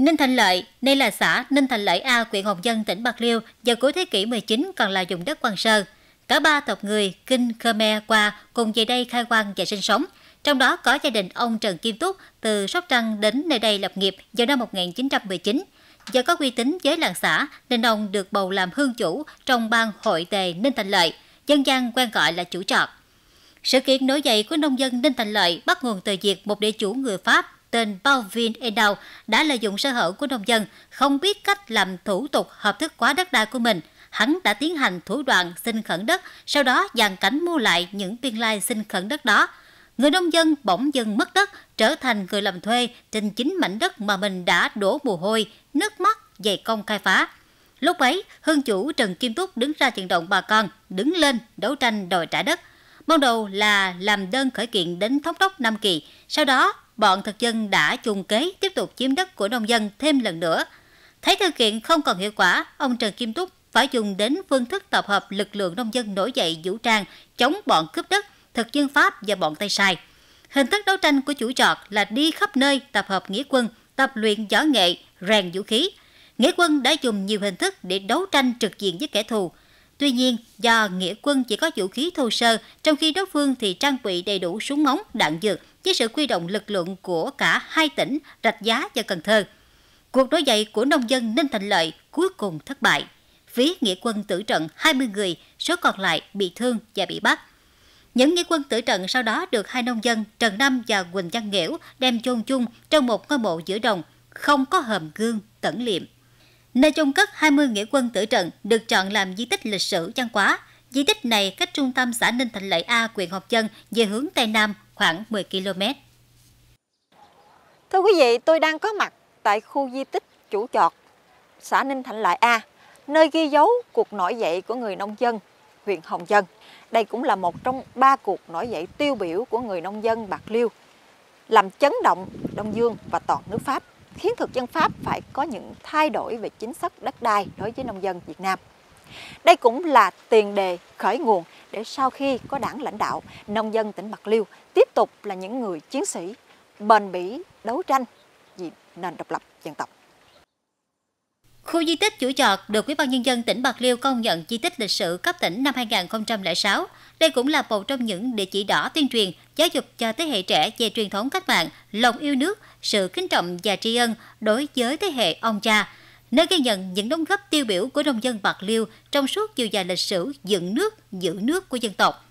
Ninh Thành Lợi, đây là xã Ninh Thành Lợi A, huyện Hồng Dân, tỉnh Bạc Liêu, vào cuối thế kỷ 19 còn là vùng đất quan sơ. Cả ba tộc người Kinh, Khmer, Qua cùng về đây khai quang và sinh sống. Trong đó có gia đình ông Trần Kim Túc từ Sóc Trăng đến nơi đây lập nghiệp vào năm 1919. Do có uy tín với làng xã nên ông được bầu làm hương chủ trong ban hội tề Ninh Thành Lợi, dân gian quen gọi là chủ trọt. Sự kiện nổi dậy của nông dân Ninh Thành Lợi bắt nguồn từ việc một địa chủ người Pháp tên Bao Vin Enau đã lợi dụng sơ hở của nông dân, không biết cách làm thủ tục hợp thức hóa đất đai của mình. Hắn đã tiến hành thủ đoạn xin khẩn đất, sau đó dàn cảnh mua lại những biên lai xin khẩn đất đó. Người nông dân bỗng dưng mất đất, trở thành người làm thuê trên chính mảnh đất mà mình đã đổ mồ hôi, nước mắt, dày công khai phá. Lúc ấy, hương chủ Trần Kim Túc đứng ra vận động bà con, đứng lên đấu tranh đòi trả đất. Ban đầu là làm đơn khởi kiện đến thống đốc Nam Kỳ, sau đó bọn thực dân đã chung kế tiếp tục chiếm đất của nông dân thêm lần nữa. Thấy thực hiện không còn hiệu quả, ông Trần Kim Túc phải dùng đến phương thức tập hợp lực lượng nông dân nổi dậy vũ trang chống bọn cướp đất, thực dân Pháp và bọn Tây Sai. Hình thức đấu tranh của chủ trọt là đi khắp nơi tập hợp nghĩa quân, tập luyện võ nghệ, rèn vũ khí. Nghĩa quân đã dùng nhiều hình thức để đấu tranh trực diện với kẻ thù. Tuy nhiên, do nghĩa quân chỉ có vũ khí thô sơ, trong khi đối phương thì trang bị đầy đủ súng ống, đạn dược, với sự quy động lực lượng của cả hai tỉnh Rạch Giá và Cần Thơ. Cuộc nổi dậy của nông dân Ninh Thành Lợi cuối cùng thất bại. Phía nghĩa quân tử trận 20 người, số còn lại bị thương và bị bắt. Những nghĩa quân tử trận sau đó được hai nông dân Trần Năm và Quỳnh Văn Nghễu đem chôn chung trong một ngôi mộ giữa đồng, không có hầm gương, tẩn liệm. Nơi chôn cất 20 nghĩa quân tử trận được chọn làm di tích lịch sử văn quá, Di tích này cách trung tâm xã Ninh Thành Lợi A, huyện hợp Dân về hướng Tây Nam khoảng 10 km. Thưa quý vị, tôi đang có mặt tại khu di tích Chủ Chọt, xã Ninh Thạnh Lại A, nơi ghi dấu cuộc nổi dậy của người nông dân, huyện Hồng Dân. Đây cũng là một trong ba cuộc nổi dậy tiêu biểu của người nông dân Bạc Liêu, làm chấn động Đông Dương và toàn nước Pháp, khiến thực dân Pháp phải có những thay đổi về chính sách đất đai đối với nông dân Việt Nam. Đây cũng là tiền đề khởi nguồn để sau khi có đảng lãnh đạo, nông dân tỉnh Bạc Liêu tiếp tục là những người chiến sĩ bền bỉ đấu tranh vì nền độc lập dân tộc. Khu di tích Chủ Chọt được Ủy ban Nhân dân tỉnh Bạc Liêu công nhận di tích lịch sử cấp tỉnh năm 2006. Đây cũng là một trong những địa chỉ đỏ tuyên truyền, giáo dục cho thế hệ trẻ về truyền thống cách mạng, lòng yêu nước, sự kính trọng và tri ân đối với thế hệ ông cha, nơi ghi nhận những đóng góp tiêu biểu của nông dân Bạc Liêu trong suốt chiều dài lịch sử dựng nước, giữ nước của dân tộc.